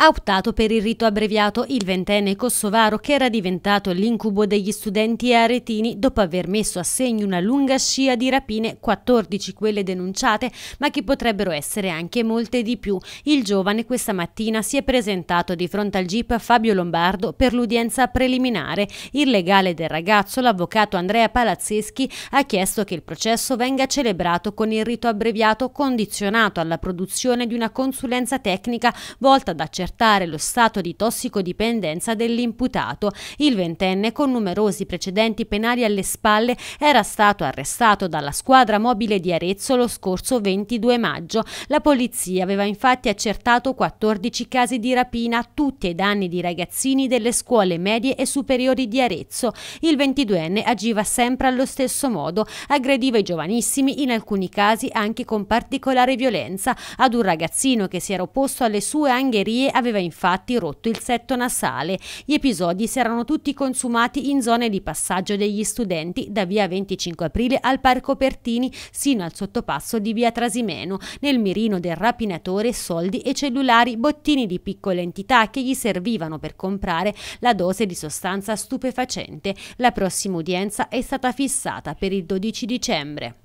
ha optato per il rito abbreviato il ventenne kosovaro che era diventato l'incubo degli studenti aretini dopo aver messo a segno una lunga scia di rapine, 14 quelle denunciate, ma che potrebbero essere anche molte di più. Il giovane questa mattina si è presentato di fronte al GIP Fabio Lombardo per l'udienza preliminare. Il legale del ragazzo, l'avvocato Andrea Palazzeschi, ha chiesto che il processo venga celebrato con il rito abbreviato condizionato alla produzione di una consulenza tecnica volta ad accertare accertare lo stato di tossicodipendenza dell'imputato. Il ventenne, con numerosi precedenti penali alle spalle, era stato arrestato dalla squadra mobile di Arezzo lo scorso 22 maggio. La polizia aveva infatti accertato 14 casi di rapina, tutti ai danni di ragazzini delle scuole medie e superiori di Arezzo. Il 22enne agiva sempre allo stesso modo, aggrediva i giovanissimi, in alcuni casi anche con particolare violenza. Ad un ragazzino che si era opposto alle sue angherie aveva infatti rotto il setto nasale. Gli episodi si erano tutti consumati in zone di passaggio degli studenti da via 25 aprile al Parco Pertini sino al sottopasso di via Trasimeno, nel mirino del rapinatore soldi e cellulari, bottini di piccole entità che gli servivano per comprare la dose di sostanza stupefacente. La prossima udienza è stata fissata per il 12 dicembre.